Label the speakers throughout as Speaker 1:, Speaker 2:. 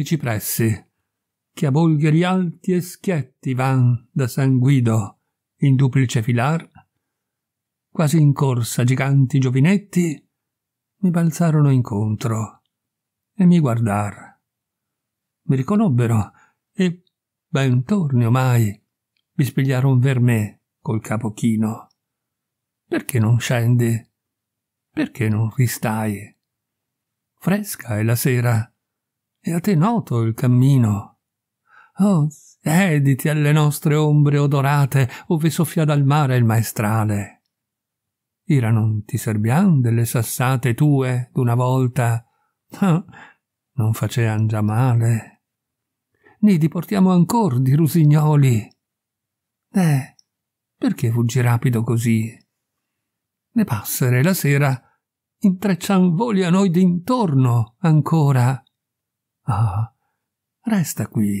Speaker 1: i cipressi, che a bolgheri alti e schietti van da San Guido in duplice filar, quasi in corsa giganti giovinetti, mi balzarono incontro e mi guardar. Mi riconobbero e, ben torni omai, mi spigliaron ver me col capo chino. Perché non scendi? Perché non ristai? Fresca è la sera, è a te noto il cammino. Oh, editi alle nostre ombre odorate, ove soffia dal mare il maestrale. Ira non ti serbian delle sassate tue d'una volta. Oh, non facean già male. Nidi portiamo ancor di rusignoli. Eh, perché fuggi rapido così? Le passere la sera intrecciam voli a noi d'intorno ancora. Ah, resta qui.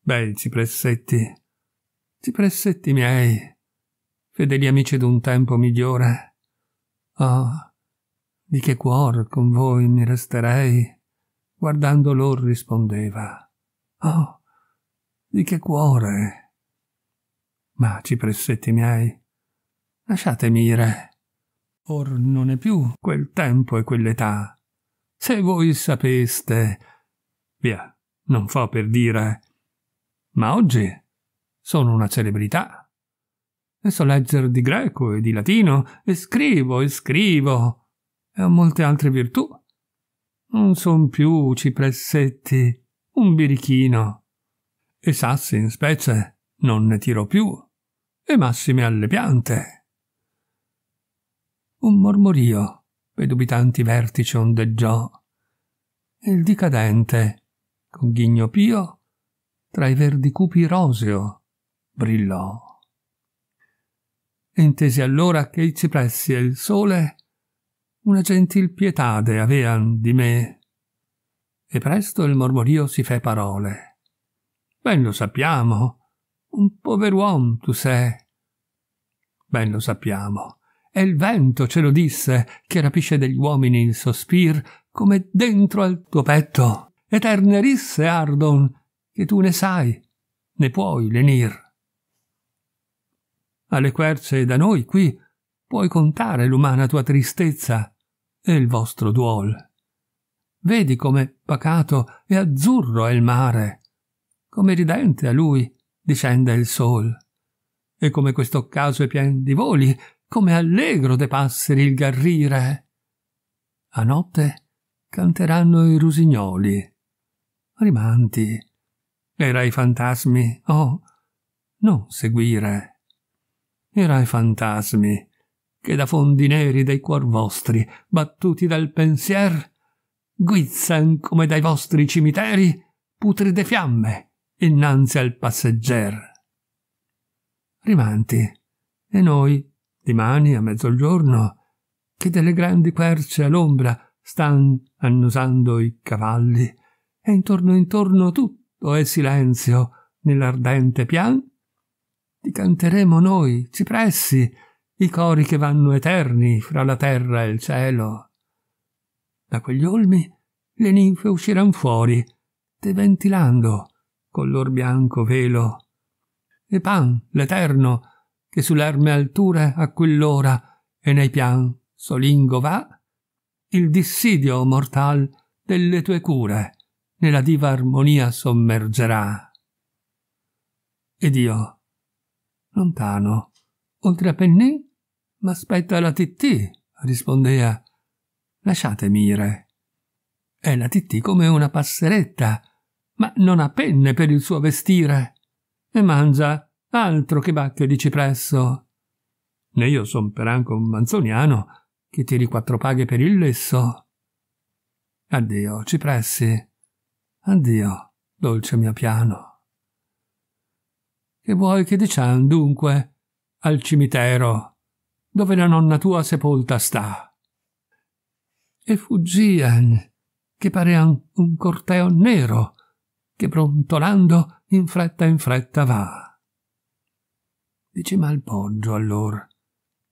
Speaker 1: Bei cipressetti, cipressetti miei, fedeli amici d'un tempo migliore. Ah, di che cuor con voi mi resterei, guardando lor rispondeva. Oh, di che cuore! Ma cipressetti miei, lasciatemi ire. Or non è più quel tempo e quell'età se voi sapeste... Via, non fo per dire... Ma oggi sono una celebrità. E so leggere di greco e di latino, e scrivo e scrivo, e ho molte altre virtù. Non son più cipressetti, un birichino. E sassi in specie non ne tiro più, e massime alle piante. Un mormorio per dubitanti vertici ondeggiò, e il dicadente, con ghigno pio, tra i verdi cupi roseo brillò. Intesi allora che i cipressi e il sole una gentil pietade avean di me, e presto il mormorio si fe parole. Ben lo sappiamo, un pover'uom tu sei. Ben lo sappiamo, e il vento ce lo disse, che rapisce degli uomini il sospir, come dentro al tuo petto. Eterne risse, Ardon, che tu ne sai, ne puoi lenir. Alle querce da noi qui puoi contare l'umana tua tristezza e il vostro duol. Vedi come pacato e azzurro è il mare, come ridente a lui discende il sol, e come questo caso è pien di voli come allegro de passeri il garrire. A notte canteranno i rusignoli, rimanti, era i fantasmi, oh, non seguire. Era i fantasmi, che da fondi neri dei cuor vostri, battuti dal pensier, guizzan come dai vostri cimiteri putride fiamme innanzi al passegger. Rimanti, e noi dimani a mezzogiorno, che delle grandi querce all'ombra stan annusando i cavalli, e intorno intorno tutto è silenzio nell'ardente pian, ti canteremo noi, cipressi, i cori che vanno eterni fra la terra e il cielo. Da quegli olmi le ninfe usciran fuori, te ventilando col lor bianco velo. E Pan, l'Eterno, che sull'erme alture a quell'ora e nei pian solingo va il dissidio mortal delle tue cure nella diva armonia sommergerà. Ed io, lontano, oltre a Pennin, m'aspetta la Tittì, rispondea, lasciatemi ire. È la Tittì come una passeretta, ma non ha penne per il suo vestire, e mangia Altro che bacchioli di cipresso. Ne io son per anche un manzoniano che tiri quattro paghe per il lesso. Addio, cipressi. Addio, dolce mio piano. Che vuoi che diciam dunque al cimitero, dove la nonna tua sepolta sta? E fuggien, che parean un corteo nero, che brontolando in fretta in fretta va di cima al poggio allor,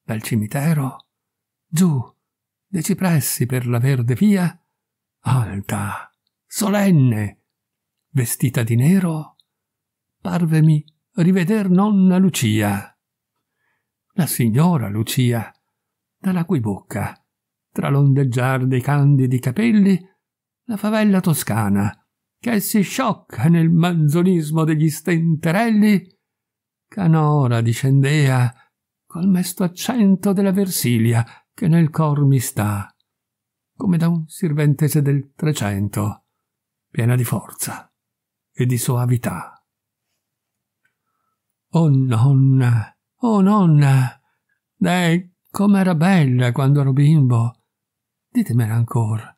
Speaker 1: dal cimitero, giù, dei cipressi per la verde via, alta, solenne, vestita di nero, parvemi riveder nonna Lucia. La signora Lucia, dalla cui bocca, tra l'ondeggiar dei candidi capelli, la favella toscana, che si sciocca nel manzonismo degli stenterelli, canora discendea col mesto accento della Versilia che nel cor mi sta, come da un sirventese del Trecento, piena di forza e di soavità. Oh nonna, oh nonna, dai, com'era bella quando ero bimbo. Ditemela ancora.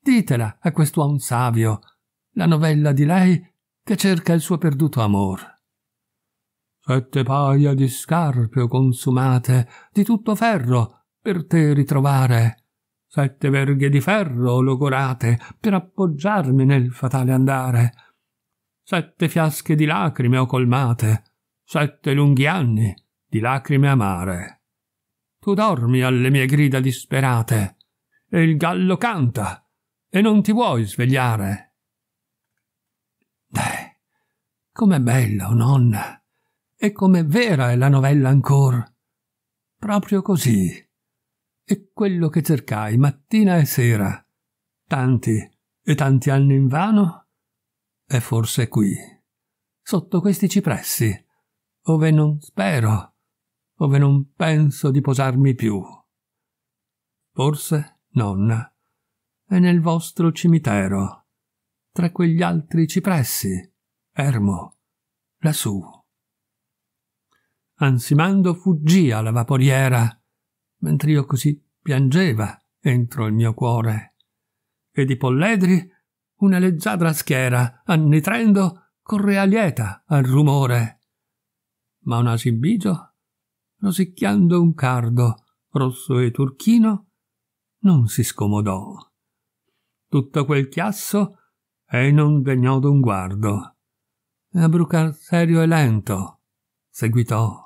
Speaker 1: Ditela a quest'uomo savio, la novella di lei che cerca il suo perduto amor sette paia di scarpe consumate, di tutto ferro, per te ritrovare, sette verghe di ferro logorate, per appoggiarmi nel fatale andare, sette fiasche di lacrime ho colmate, sette lunghi anni di lacrime amare. Tu dormi alle mie grida disperate, e il gallo canta, e non ti vuoi svegliare. deh com'è bella, oh nonna! E come vera è la novella ancor. Proprio così. E quello che cercai mattina e sera, tanti e tanti anni in vano, è forse qui, sotto questi cipressi, ove non spero, ove non penso di posarmi più. Forse, nonna, è nel vostro cimitero, tra quegli altri cipressi, ermo, lassù ansimando fuggì alla vaporiera, mentr'io così piangeva entro il mio cuore. E di Polledri una leggiadra schiera, annitrendo, correa lieta al rumore. Ma un asimbigio, rosicchiando un cardo, rosso e turchino, non si scomodò. Tutto quel chiasso e non degnò d'un guardo. A brucar serio e lento, seguitò.